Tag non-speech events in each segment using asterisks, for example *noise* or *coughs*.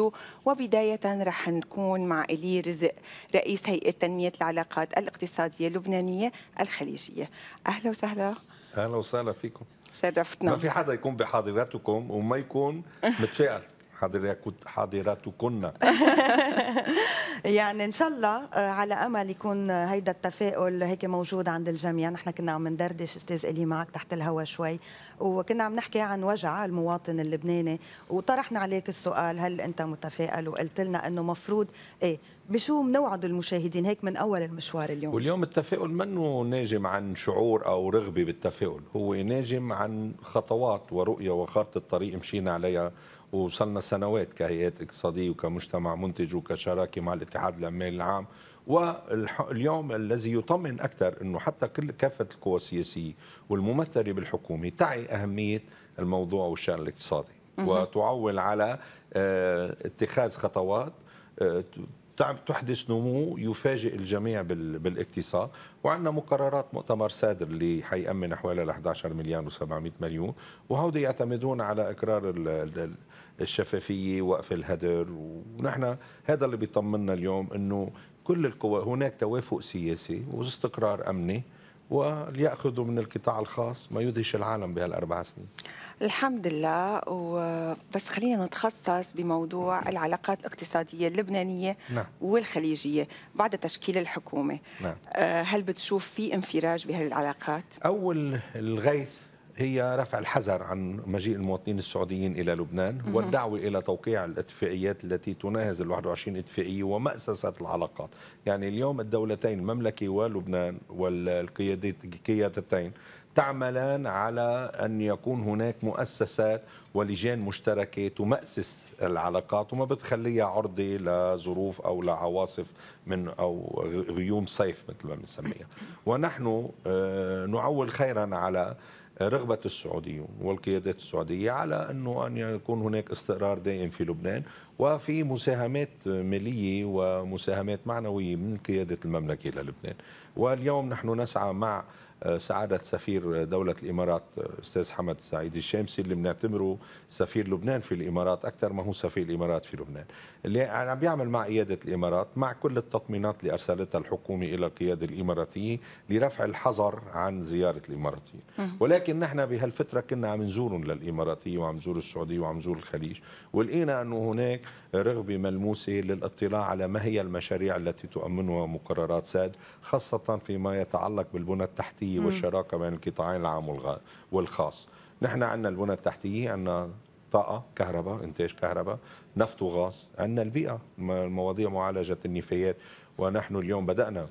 وحده وبداية رح نكون مع إلي رزق رئيس هيئة تنمية العلاقات الاقتصادية اللبنانية الخليجية أهلا وسهلا أهلا وسهلا فيكم شرفتنا ما في حدا يكون بحاضراتكم وما يكون متفائل *laughs* حضراتكن *laughs* يعني ان شاء الله آه، على امل يكون هيدا التفاؤل هيك موجود عند الجميع نحن كنا عم ندردش استاذ الي معك تحت الهواء شوي وكنا عم نحكي عن وجع المواطن اللبناني وطرحنا عليك السؤال هل انت متفائل وقلت لنا انه مفروض ايه بشو بنوعد المشاهدين هيك من اول المشوار اليوم واليوم التفاؤل منه ناجم عن شعور او رغبه بالتفاؤل هو ناجم عن خطوات ورؤيه وخارطه طريق مشينا عليها وصلنا سنوات كهيئات اقتصادية وكمجتمع منتج وكشراكة مع الاتحاد العمال العام واليوم الذي يطمن أكثر أنه حتى كل كافة القوى السياسية والممثلة بالحكومة تعي أهمية الموضوع والشأن الاقتصادي وتعول على آه، اتخاذ خطوات آه، تحدث نمو يفاجئ الجميع بالاقتصاد وعندنا مقررات مؤتمر سادر اللي حيأمن حوالي 11 مليار و700 مليون وهودي يعتمدون على اقرار الشفافيه وقف الهدر ونحن هذا اللي بيطمنا اليوم انه كل القوى هناك توافق سياسي واستقرار امني وليأخذوا من القطاع الخاص ما يدهش العالم بهالأربع سنين الحمد لله و... بس خلينا نتخصص بموضوع العلاقات الاقتصادية اللبنانية نعم. والخليجية بعد تشكيل الحكومة نعم. آه، هل بتشوف في انفراج بهالعلاقات؟ أول الغيث هي رفع الحذر عن مجيء المواطنين السعوديين إلى لبنان والدعوة إلى توقيع الاتفاقيات التي تناهز ال 21 اتفاقية ومأسسة العلاقات يعني اليوم الدولتين المملكة ولبنان والقيادتين تعملان على أن يكون هناك مؤسسات ولجان مشتركة تمأسس العلاقات وما بتخليها عرضة لظروف أو لعواصف من أو غيوم صيف مثل ما بنسميها ونحن آه، نعول خيرا على رغبة السعوديون والقيادات السعودية على أنه أن يكون هناك استقرار دائم في لبنان وفي مساهمات مالية ومساهمات معنوية من قيادة المملكة للبنان واليوم نحن نسعى مع سعادة سفير دولة الإمارات أستاذ حمد سعيد الشامسي اللي بنعتبره سفير لبنان في الإمارات أكثر ما هو سفير الإمارات في لبنان اللي عم بيعمل مع قيادة الإمارات مع كل التطمينات اللي أرسلتها الحكومة إلى القيادة الإماراتية لرفع الحظر عن زيارة الإماراتيين ولكن نحن بهالفترة كنا عم نزور للإماراتية وعم نزور السعودية وعم نزور الخليج ولقينا أنه هناك رغبة ملموسة للاطلاع على ما هي المشاريع التي تؤمنها مقررات ساد خاصة فيما يتعلق بالبنى التحتية التحتيه والشراكه بين القطاعين العام والخاص نحن عندنا البنى التحتيه عندنا طاقه كهرباء انتاج كهرباء نفط وغاز عندنا البيئه مواضيع معالجه النفايات ونحن اليوم بدانا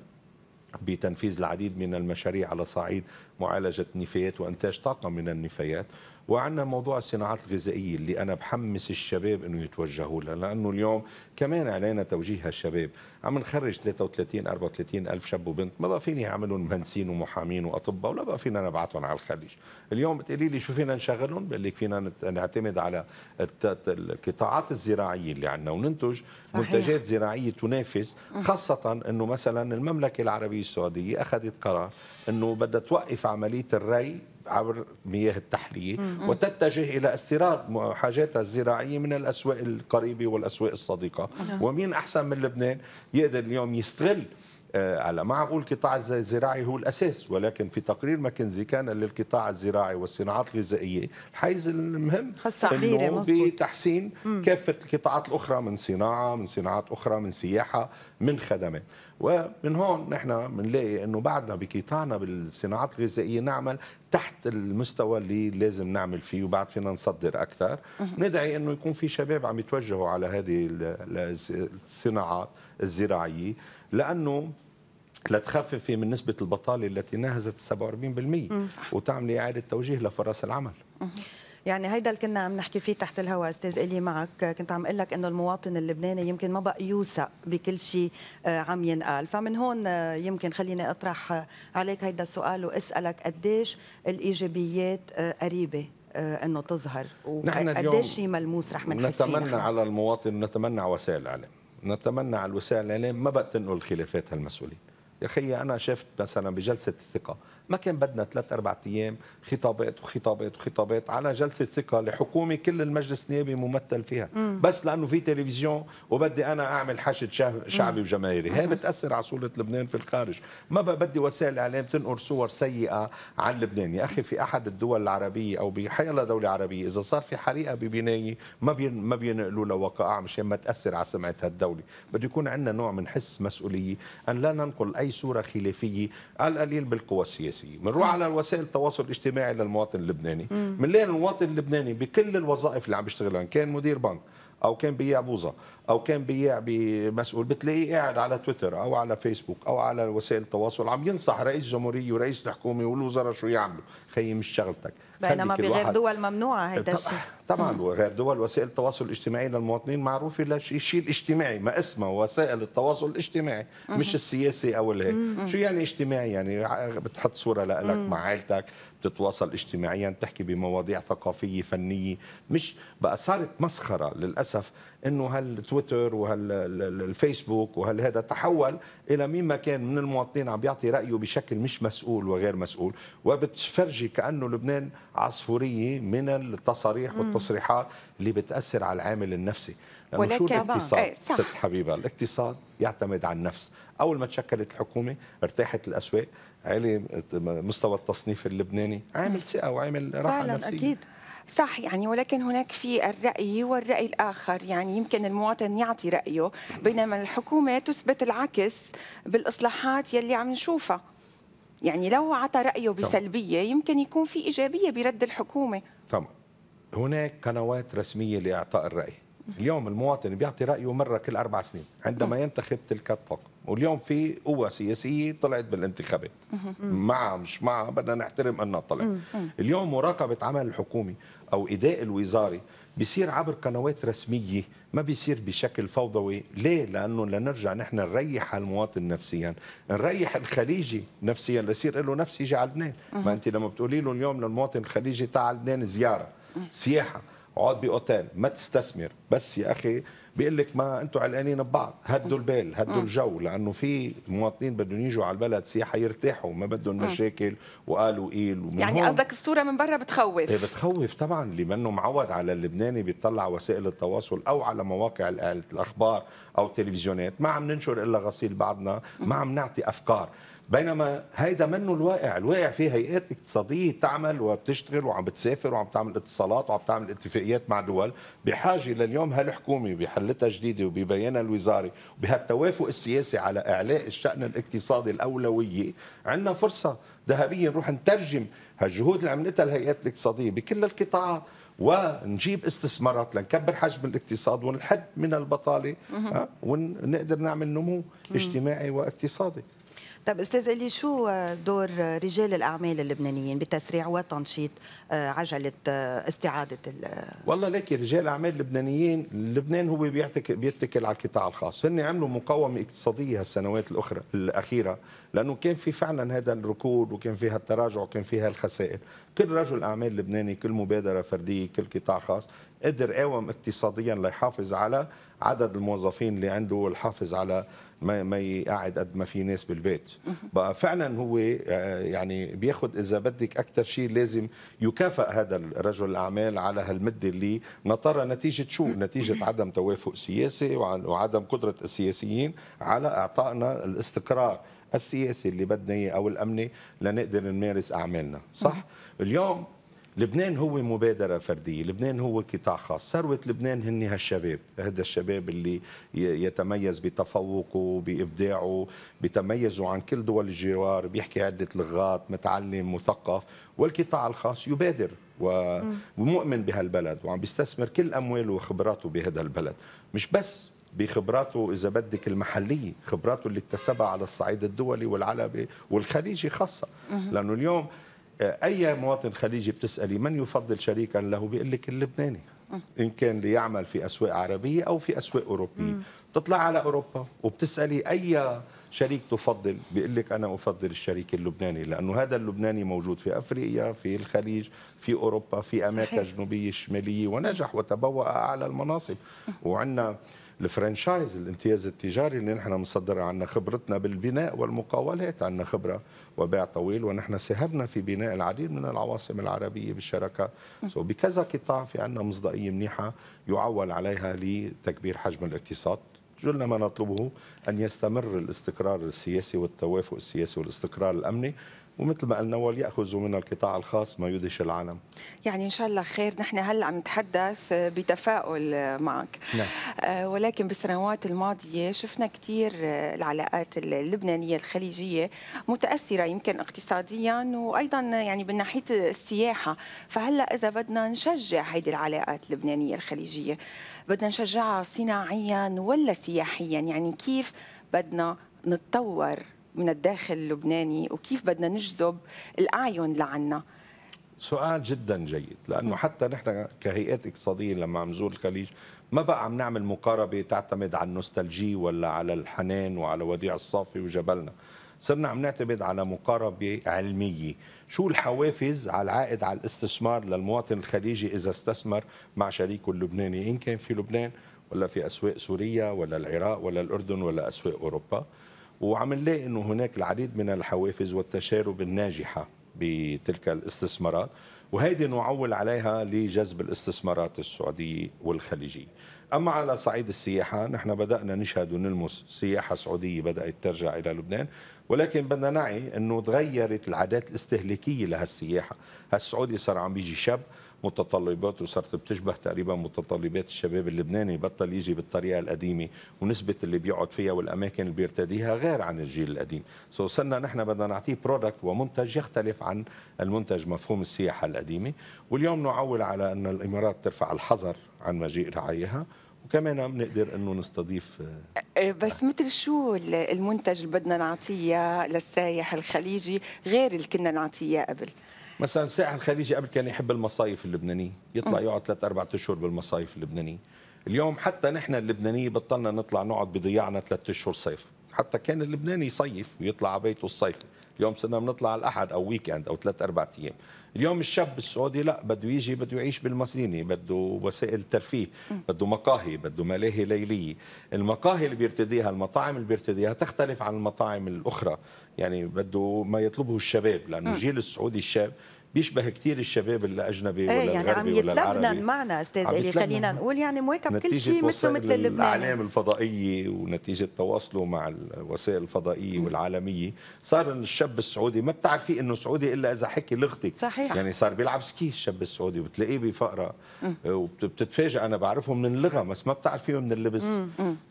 بتنفيذ العديد من المشاريع على صعيد معالجه النفايات وانتاج طاقه من النفايات وعندنا موضوع الصناعات الغذائيه اللي انا بحمس الشباب انه يتوجهوا لها لانه اليوم كمان علينا توجيه الشباب عم نخرج 33 34 الف شاب وبنت ما بقى فيني اعملهم مهندسين ومحامين واطباء ولا بقى فينا نبعثهم على الخليج اليوم بتقولي لي شو فينا نشغلهم بقول لك فينا نعتمد على القطاعات الزراعيه اللي عندنا وننتج صحيح. منتجات زراعيه تنافس خاصه انه مثلا المملكه العربيه السعوديه اخذت قرار انه بدها توقف عمليه الري عبر مياه التحليه وتتجه الى استيراد حاجاتها الزراعيه من الاسواق القريبه والاسواق الصديقه نعم. ومين احسن من لبنان يقدر اليوم يستغل آه، على ما اقول قطاع الزراعي هو الاساس ولكن في تقرير ماكنزي كان للقطاع الزراعي والصناعات الغذائيه الحيز المهم انه بتحسين كافه القطاعات الاخرى من صناعه من صناعات اخرى من سياحه من خدمات ومن هون نحن بنلاقي انه بعدنا بقطاعنا بالصناعات الغذائيه نعمل تحت المستوى اللي لازم نعمل فيه وبعد فينا نصدر اكثر ندعي انه يكون في شباب عم يتوجهوا على هذه الصناعات الزراعيه لانه لتخففي من نسبة البطالة التي ناهزت 47% وتعملي إعادة توجيه لفرص العمل يعني هيدا اللي كنا عم نحكي فيه تحت الهواء استاذ الي معك كنت عم اقول لك انه المواطن اللبناني يمكن ما بقى يوثق بكل شيء آه، عم ينقال فمن هون آه، يمكن خليني اطرح آه، عليك هيدا السؤال واسالك قديش الايجابيات قريبه انه تظهر وقديش شيء ملموس رح نحس نتمنى على المواطن ونتمنى على وسائل الاعلام نتمنى على وسائل الاعلام ما بقى تنقل خلافات هالمسؤولين يا اخي انا شفت مثلا بجلسه الثقه ما كان بدنا ثلاث اربع ايام خطابات وخطابات وخطابات على جلسه ثقه لحكومه كل المجلس النيابي ممثل فيها مم. بس لانه في تلفزيون وبدي انا اعمل حشد شعبي وجماهيري هي بتاثر على صوره لبنان في الخارج ما بقى بدي وسائل الاعلام تنقر صور سيئه عن لبنان يا اخي في احد الدول العربيه او بحيلا الله دوله عربيه اذا صار في حريقه ببنايه ما بين ما بينقلوا لها وقائع مشان ما تاثر على سمعه هالدوله بده يكون عندنا نوع من حس مسؤوليه ان لا ننقل اي صوره خلافيه على القليل بالقوى السياسيه السياسيين بنروح على وسائل التواصل الاجتماعي للمواطن اللبناني بنلاقي المواطن اللبناني بكل الوظائف اللي عم بيشتغلها كان مدير بنك او كان بياع بوظه او كان بياع بمسؤول بتلاقيه قاعد على تويتر او على فيسبوك او على وسائل التواصل عم ينصح رئيس الجمهوريه ورئيس الحكومه والوزراء شو يعملوا خيي مش شغلتك بينما بغير دول ممنوعه هذا الشيء *laughs* طبعا وغير دول وسائل التواصل الاجتماعي للمواطنين معروفه للشيء الاجتماعي ما اسمه وسائل التواصل الاجتماعي مش السياسي او الهيك شو يعني اجتماعي يعني بتحط صوره لك مع عائلتك بتتواصل اجتماعيا بتحكي بمواضيع ثقافيه فنيه مش بقى صارت مسخره للاسف انه هالتويتر وهالفيسبوك وهالهذا تحول الى مين ما كان من المواطنين عم بيعطي رايه بشكل مش مسؤول وغير مسؤول وبتفرجي كانه لبنان عصفوريه من التصاريح والتصريحات اللي بتاثر على العامل النفسي لأنه ولكن شو الاقتصاد ايه ست حبيبه الاقتصاد يعتمد على النفس اول ما تشكلت الحكومه ارتاحت الاسواق علي مستوى التصنيف اللبناني عامل ثقه وعامل راحه فعلا نفسية. اكيد صح يعني ولكن هناك في الرأي والرأي الآخر يعني يمكن المواطن يعطي رأيه بينما الحكومة تثبت العكس بالإصلاحات يلي عم نشوفها يعني لو عطى رأيه بسلبية يمكن يكون في إيجابية برد الحكومة تمام هناك قنوات رسمية لإعطاء الرأي اليوم المواطن بيعطي رايه مره كل اربع سنين عندما ينتخب تلك الطاقم واليوم في قوة سياسية طلعت بالانتخابات مع مش مع بدنا نحترم أنها طلعت اليوم مراقبة عمل الحكومي أو إداء الوزاري بيصير عبر قنوات رسمية ما بيصير بشكل فوضوي ليه لأنه لنرجع نحن نريح المواطن نفسيا نريح الخليجي نفسيا ليصير له نفس يجي على لبنان ما أنت لما بتقولي له اليوم للمواطن الخليجي تعال لبنان زيارة سياحة اقعد باوتيل ما تستثمر بس يا اخي بيقول لك ما انتم علقانين ببعض هدوا البال هدوا آه. الجو لانه في مواطنين بدهم يجوا على البلد سياحه يرتاحوا ما بدهم آه. مشاكل وقالوا قيل ومن يعني قصدك الصوره من برا بتخوف ايه بتخوف طبعا اللي منه معود على اللبناني بيطلع على وسائل التواصل او على مواقع الاخبار او التلفزيونات ما عم ننشر الا غسيل بعضنا ما عم نعطي افكار بينما هيدا منه الواقع الواقع في هيئات اقتصادية تعمل وبتشتغل وعم بتسافر وعم بتعمل اتصالات وعم بتعمل اتفاقيات مع دول بحاجة لليوم هالحكومة بحلتها جديدة وببيانها الوزاري وبهالتوافق السياسي على إعلاء الشأن الاقتصادي الأولوية عندنا فرصة ذهبية نروح نترجم هالجهود اللي عملتها الهيئات الاقتصادية بكل القطاعات ونجيب استثمارات لنكبر حجم الاقتصاد ونحد من البطالة ونقدر نعمل نمو اجتماعي واقتصادي طيب استاذ علي شو دور رجال الاعمال اللبنانيين بتسريع وتنشيط عجله استعاده ال والله لك رجال الاعمال اللبنانيين لبنان هو بيتكل على القطاع الخاص هن عملوا مقاومه اقتصاديه هالسنوات الاخرى الاخيره لانه كان في فعلا هذا الركود وكان في هالتراجع وكان في هالخسائر كل رجل اعمال لبناني كل مبادره فرديه كل قطاع خاص قدر قاوم اقتصاديا ليحافظ على عدد الموظفين اللي عنده والحافظ على ما ما يقعد قد ما في ناس بالبيت بقى فعلا هو آه، يعني بياخد اذا بدك اكثر شيء لازم يكافئ هذا رجل الاعمال على هالمده اللي نطرها نتيجه شو *coughs* نتيجه عدم توافق سياسي وعدم قدره السياسيين على اعطائنا الاستقرار السياسي اللي بدنا اياه او الامني لنقدر نمارس اعمالنا صح اليوم لبنان هو مبادره فرديه لبنان هو قطاع خاص ثروه لبنان هن هالشباب هذا الشباب اللي يتميز بتفوقه بابداعه بتميزه عن كل دول الجوار بيحكي عده لغات متعلم مثقف والقطاع الخاص يبادر ومؤمن بهالبلد وعم بيستثمر كل امواله وخبراته بهذا البلد مش بس بخبراته اذا بدك المحليه، خبراته اللي اكتسبها على الصعيد الدولي والعلبي والخليجي خاصه، لانه اليوم اي مواطن خليجي بتسالي من يفضل شريكا له بيقول لك اللبناني اه. ان كان ليعمل في اسواق عربيه او في اسواق اوروبيه بتطلع على اوروبا وبتسالي اي شريك تفضل بيقول لك انا افضل الشريك اللبناني لانه هذا اللبناني موجود في افريقيا في الخليج في اوروبا في امريكا الجنوبيه الشماليه ونجح وتبوأ اعلى المناصب اه. وعندنا الفرنشايز الامتياز التجاري اللي نحن مصدر عندنا خبرتنا بالبناء والمقاولات عندنا خبره وبيع طويل ونحن ساهمنا في بناء العديد من العواصم العربيه بالشراكه سو so بكذا قطاع في عندنا مصداقيه منيحه يعول عليها لتكبير حجم الاقتصاد جل ما نطلبه أن يستمر الاستقرار السياسي والتوافق السياسي والاستقرار الأمني ومثل ما قلنا ياخذوا من القطاع الخاص ما يدهش العالم يعني إن شاء الله خير نحن هلأ عم نتحدث آه، بتفاؤل آه، معك نعم. آه، ولكن بالسنوات الماضية شفنا كثير العلاقات اللبنانية الخليجية متأثرة يمكن اقتصاديا وأيضا يعني من ناحية السياحة فهلأ إذا بدنا نشجع هيدي العلاقات اللبنانية الخليجية بدنا نشجعها صناعيا ولا سياحيا يعني كيف بدنا نتطور من الداخل اللبناني وكيف بدنا نجذب الأعين لعنا سؤال جدا جيد لانه حتى نحن كهيئات اقتصاديه لما عم نزور الخليج ما بقى عم نعمل مقاربه تعتمد على النوستالجي ولا على الحنان وعلى وديع الصافي وجبلنا صرنا عم نعتمد على مقاربه علميه شو الحوافز على العائد على الاستثمار للمواطن الخليجي اذا استثمر مع شريكه اللبناني ان كان في لبنان ولا في اسواق سوريا ولا العراق ولا الاردن ولا اسواق اوروبا وعم نلاقي انه هناك العديد من الحوافز والتشارب الناجحه بتلك الاستثمارات وهيدي نعول عليها لجذب الاستثمارات السعوديه والخليجيه. اما على صعيد السياحه نحن بدانا نشهد ونلمس سياحه سعوديه بدات ترجع الى لبنان ولكن بدنا نعي انه تغيرت العادات الاستهلاكيه لهالسياحه، هالسعودي صار عم بيجي شاب متطلبات وصارت بتشبه تقريبا متطلبات الشباب اللبناني بطل يجي بالطريقه القديمه ونسبه اللي بيقعد فيها والاماكن اللي بيرتديها غير عن الجيل القديم سو صرنا نحن بدنا نعطيه برودكت ومنتج يختلف عن المنتج مفهوم السياحه القديمه واليوم نعول على ان الامارات ترفع الحظر عن مجيء رعايها وكمان بنقدر انه نستضيف آه، آه، بس مثل شو المنتج اللي بدنا نعطيه للسايح الخليجي غير اللي كنا نعطيه قبل؟ مثلا ساحر خديجي قبل كان يحب المصايف اللبنانيه يطلع آه. يقعد ثلاث اربع اشهر بالمصايف اللبنانيه اليوم حتى نحن اللبناني بطلنا نطلع نقعد بضياعنا ثلاث اشهر صيف حتى كان اللبناني يصيف ويطلع على بيته الصيف اليوم صرنا بنطلع على الاحد او ويكند او ثلاث اربع ايام اليوم الشاب السعودي لا بده يجي بده يعيش بالمصيني بده وسائل ترفيه بده مقاهي بده ملاهي ليليه المقاهي اللي بيرتديها المطاعم اللي بيرتديها تختلف عن المطاعم الاخرى يعني بده ما يطلبه الشباب لانه الجيل السعودي الشاب بيشبه كثير الشباب الاجنبي اجنبي ولا يعني عم يتلبنن معنا استاذ الي خلينا نقول يعني مواكب كل شيء مثل مثل لبنان الاعلام الفضائيه ونتيجه تواصله مع الوسائل الفضائيه م. والعالميه صار الشاب السعودي ما بتعرفي انه سعودي الا اذا حكي لغتك صحيح يعني صار بيلعب سكي الشاب السعودي بتلاقيه بفقره وبتتفاجئ انا بعرفه من اللغه بس ما بتعرفيه من اللبس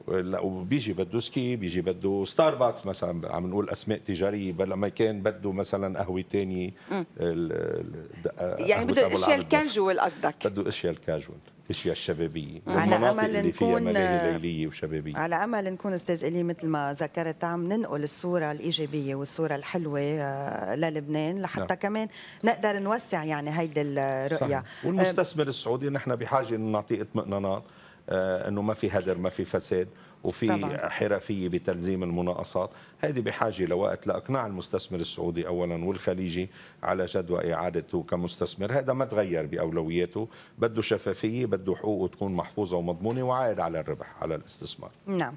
لا وبيجي بده سكي بيجي بده ستاربكس مثلا عم نقول اسماء تجاريه بلا ما كان بده مثلا قهوه ثانيه يعني بده اشياء الكاجوال قصدك بده اشياء الكاجوال اشياء الشبابيه على امل نكون ليليه وشبابيه على امل نكون استاذ الي مثل ما ذكرت عم ننقل الصوره الايجابيه والصوره الحلوه آه، للبنان لحتى نعم. كمان نقدر نوسع يعني هيدي الرؤيه صحيح. آه، والمستثمر السعودي نحن بحاجه نعطيه اطمئنانات آه، انه ما في هدر ما في فساد وفي طبعا. حرفيه بتلزيم المناقصات هذه بحاجه لوقت لاقناع المستثمر السعودي اولا والخليجي على جدوى اعادته كمستثمر هذا ما تغير باولوياته بده شفافيه بده حقوقه تكون محفوظه ومضمونه وعائد على الربح على الاستثمار نعم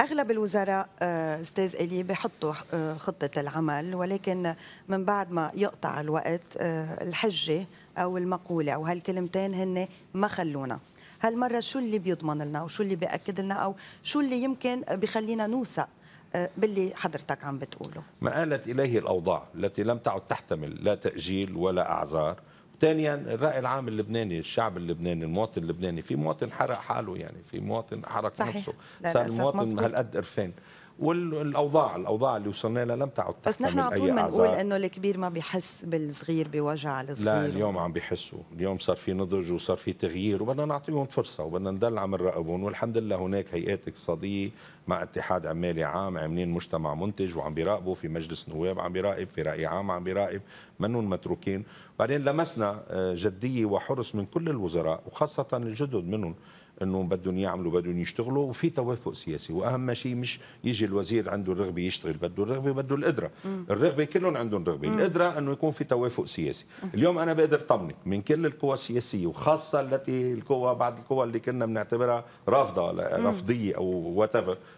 اغلب الوزراء أه، استاذ الي بحطوا أه، خطه العمل ولكن من بعد ما يقطع الوقت أه، الحجه او المقوله او هالكلمتين هن ما خلونا هالمره شو اللي بيضمن لنا وشو اللي بياكد لنا او شو اللي يمكن بخلينا نوثق آه، باللي حضرتك عم بتقوله ما آلت إليه الأوضاع التي لم تعد تحتمل لا تأجيل ولا أعذار ثانيا الرأي العام اللبناني الشعب اللبناني المواطن اللبناني في مواطن حرق حاله يعني في مواطن حرق صحيح. نفسه صار المواطن هالقد قرفان والاوضاع الاوضاع اللي وصلنا لها لم تعد بس نحن على طول بنقول انه الكبير ما بيحس بالصغير بوجع الصغير لا اليوم عم بيحسوا اليوم صار في نضج وصار في تغيير وبدنا نعطيهم فرصه وبدنا ندلعم نراقبهم والحمد لله هناك هيئات اقتصاديه مع اتحاد عمالي عام عاملين مجتمع منتج وعم بيراقبوا في مجلس نواب عم بيراقب في رأي عام عم بيراقب منهم متروكين بعدين لمسنا آه، جدية وحرص من كل الوزراء وخاصة الجدد منهم انه بدهم يعملوا بدهم يشتغلوا وفي توافق سياسي واهم شيء مش يجي الوزير عنده الرغبه يشتغل بده الرغبه بده القدره الرغبه كلهم عندهم رغبه القدره انه يكون في توافق سياسي مم. اليوم انا بقدر طمنك من كل القوى السياسيه وخاصه التي القوى بعض القوى اللي كنا بنعتبرها رافضه رافضيه او وات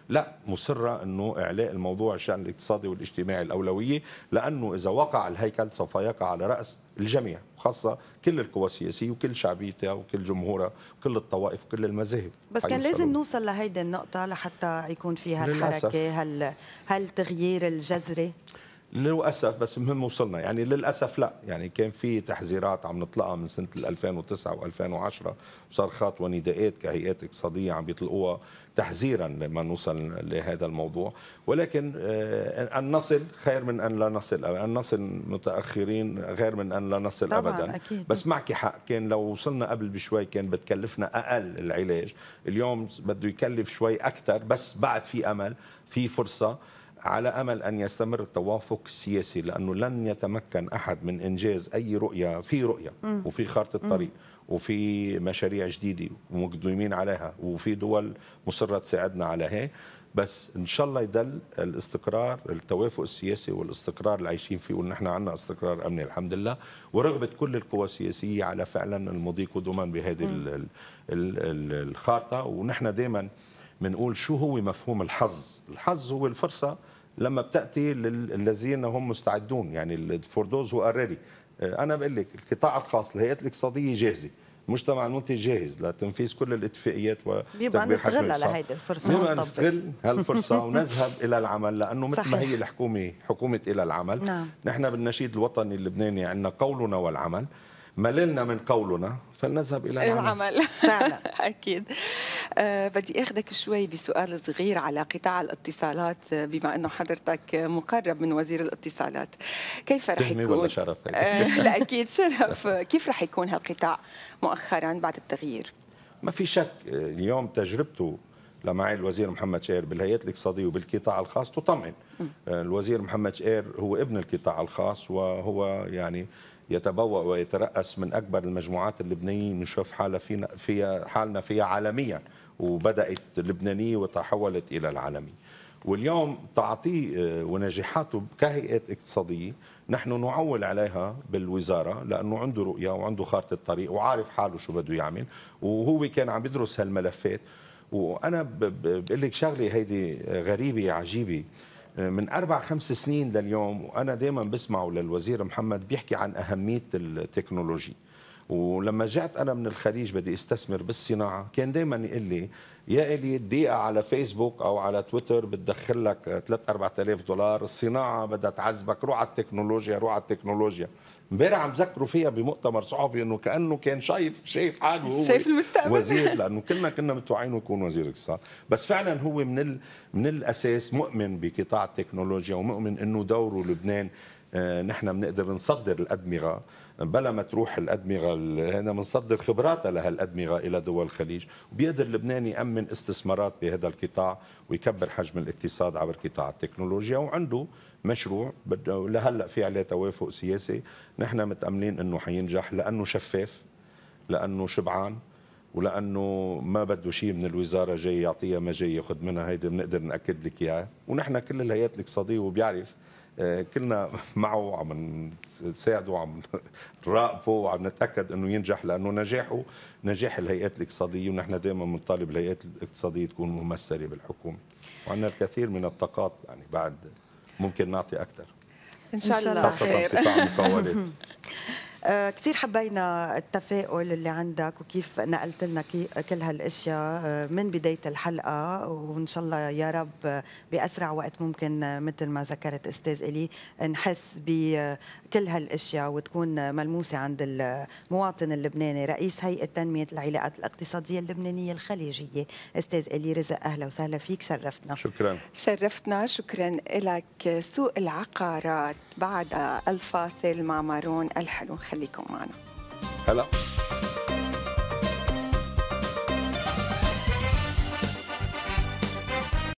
لا مصرة أنه إعلاء الموضوع الشأن الاقتصادي والاجتماعي الأولوية لأنه إذا وقع الهيكل سوف يقع على رأس الجميع خاصة كل القوى السياسية وكل شعبيتها وكل جمهورها وكل الطوائف وكل المذاهب بس كان لازم نوصل لهيدي النقطة لحتى يكون في هالحركة هل هالتغيير الجذري للاسف بس مهم وصلنا يعني للاسف لا يعني كان في تحذيرات عم نطلقها من سنه 2009 و2010 وصار ونداءات كهيئات اقتصاديه عم بيطلقوها تحذيرا لما نوصل لهذا الموضوع ولكن آه، ان نصل خير من ان لا نصل ان نصل متاخرين غير من ان لا نصل طبعاً ابدا أكيد. بس معك حق كان لو وصلنا قبل بشوي كان بتكلفنا اقل العلاج اليوم بده يكلف شوي اكثر بس بعد في امل في فرصه على امل ان يستمر التوافق السياسي لانه لن يتمكن احد من انجاز اي رؤيه في رؤيه وفي خارطه طريق وفي مشاريع جديده ومقدمين عليها وفي دول مصره تساعدنا على هي بس ان شاء الله يضل الاستقرار التوافق السياسي والاستقرار اللي عايشين فيه ونحن عندنا استقرار امني الحمد لله ورغبه كل القوى السياسيه على فعلا المضي قدما بهذه الخارطه ونحن دائما بنقول شو هو مفهوم الحظ الحظ هو الفرصه لما بتاتي للذين هم مستعدون يعني فور ذوز هو اوريدي انا بقول لك القطاع الخاص الهيئات الاقتصاديه جاهزه المجتمع المنتج جاهز لتنفيذ كل الاتفاقيات و بيبقى نستغلها لهيدي الفرصه يبقى نستغل هالفرصه *laughs* ونذهب الى العمل لانه مثل ما هي الحكومه حكومه الى العمل نعم. نحن بالنشيد الوطني اللبناني عندنا قولنا والعمل مللنا من قولنا فلنذهب الى العمل, العمل. *laughs* اكيد أه بدي اخذك شوي بسؤال صغير على قطاع الاتصالات آه، بما انه حضرتك مقرب من وزير الاتصالات كيف رح يكون ولا شرف أه *laughs* لا اكيد شرف *laughs* كيف رح يكون هالقطاع مؤخرا بعد التغيير ما في شك آه، اليوم تجربته لمعالي الوزير محمد شاعر بالهيئات الاقتصاديه وبالقطاع الخاص تطمئن آه، الوزير محمد شاعر هو ابن القطاع الخاص وهو يعني يتبوأ ويترأس من أكبر المجموعات اللبنانية نشوف حالة فينا فيها حالنا فيها عالميا وبدأت اللبنانية وتحولت إلى العالمي واليوم تعطيه آه، ونجاحاته كهيئات اقتصادية نحن نعول عليها بالوزارة لأنه عنده رؤية وعنده خارطة طريق وعارف حاله شو بده يعمل وهو كان عم يدرس هالملفات وانا بقول لك شغله هيدي غريبه عجيبه من اربع خمس سنين لليوم وانا دائما بسمعه للوزير محمد بيحكي عن اهميه التكنولوجي ولما جعت انا من الخليج بدي استثمر بالصناعه كان دائما يقول لي يا الي دقيقه على فيسبوك او على تويتر بتدخل لك 3 4000 دولار الصناعه بدها تعذبك روح على التكنولوجيا روح على التكنولوجيا امبارح عم ذكروا فيها بمؤتمر صحفي انه كانه كان شايف شايف حاله هو شايف المستقبل وزير لانه كلنا كنا متوقعين يكون وزير اقتصاد بس فعلا هو من ال... من الاساس مؤمن بقطاع التكنولوجيا ومؤمن انه دوره لبنان آه، نحن بنقدر نصدر الادمغه بلا ما تروح الادمغه هنا بنصدر خبراتها لهالادمغه الى دول الخليج وبيقدر لبنان يامن استثمارات بهذا القطاع ويكبر حجم الاقتصاد عبر قطاع التكنولوجيا وعنده مشروع بده لهلا في عليه توافق سياسي نحن متاملين انه حينجح لانه شفاف لانه شبعان ولانه ما بده شيء من الوزاره جاي يعطيها ما جاي ياخذ منها هيدي بنقدر ناكد لك اياها ونحن كل الهيئات الاقتصاديه وبيعرف آه، كلنا *laughs* معه وعم نساعده وعم *laughs* نراقبه وعم نتاكد انه ينجح لانه نجاحه نجاح الهيئات الاقتصاديه ونحن دائما بنطالب الهيئات الاقتصاديه تكون ممثله بالحكومه وعندنا الكثير من الطاقات يعني بعد ممكن نعطي اكثر ان شاء الله خاصه في طعم المقاولات *laughs* آه، كثير حبينا التفاؤل اللي عندك وكيف نقلت لنا كل هالاشياء آه، من بدايه الحلقه وان شاء الله يا رب آه، باسرع وقت ممكن مثل ما ذكرت استاذ الي نحس بكل هالاشياء وتكون ملموسه عند المواطن اللبناني رئيس هيئه تنميه العلاقات الاقتصاديه اللبنانيه الخليجيه استاذ الي رزق اهلا وسهلا فيك شرفتنا شكرا شرفتنا شكرا لك سوق العقارات بعد الفاصل مع مارون الحلو خليكم معنا هلا